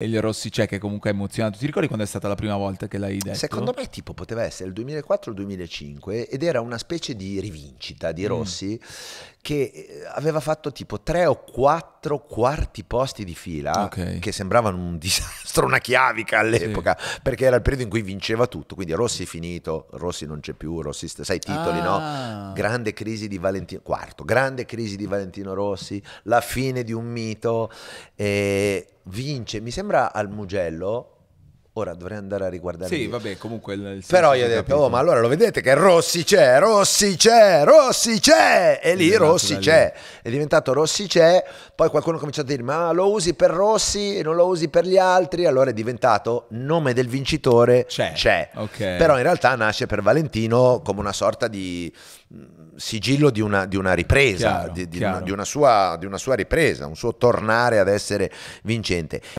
E il Rossi c'è che comunque è emozionato. Ti ricordi quando è stata la prima volta che l'hai detto? Secondo me tipo poteva essere il 2004 2005 ed era una specie di rivincita di mm. Rossi mm che eh, aveva fatto tipo tre o quattro quarti posti di fila okay. che sembravano un disastro, una chiavica all'epoca, sì. perché era il periodo in cui vinceva tutto, quindi Rossi è finito, Rossi non c'è più, Rossi st- sai titoli, ah. no? Grande crisi di Valentino quarto, grande crisi di Valentino Rossi, la fine di un mito e vince, mi sembra al Mugello Ora dovrei andare a riguardare. Sì, vabbè, comunque. Il Però io ho detto, oh, ma allora lo vedete che Rossi c'è, Rossi c'è, Rossi c'è! E lì esatto, Rossi c'è. È diventato Rossi c'è. Poi qualcuno ha cominciato a dire, ma lo usi per Rossi e non lo usi per gli altri. Allora è diventato nome del vincitore c'è. c'è. Okay. Però in realtà nasce per Valentino come una sorta di mm, sigillo di una, di una ripresa, chiaro, di, di, una, una sua, di una sua ripresa, un suo tornare ad essere vincente.